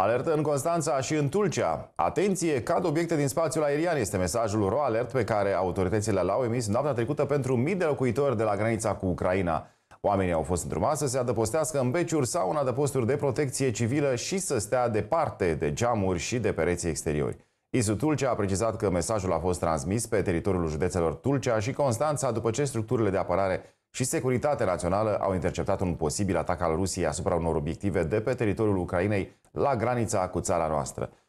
Alertă în Constanța și în Tulcea. Atenție, cad obiecte din spațiul aerian este mesajul R.O. Alert pe care autoritățile l-au emis noaptea trecută pentru mii de locuitori de la granița cu Ucraina. Oamenii au fost îndrumați să se adăpostească în beciuri sau în adăposturi de protecție civilă și să stea departe de geamuri și de pereții exteriori. Isu Tulcea a precizat că mesajul a fost transmis pe teritoriul județelor Tulcea și Constanța după ce structurile de apărare și securitate națională au interceptat un posibil atac al Rusiei asupra unor obiective de pe teritoriul Ucrainei la granița cu țara noastră.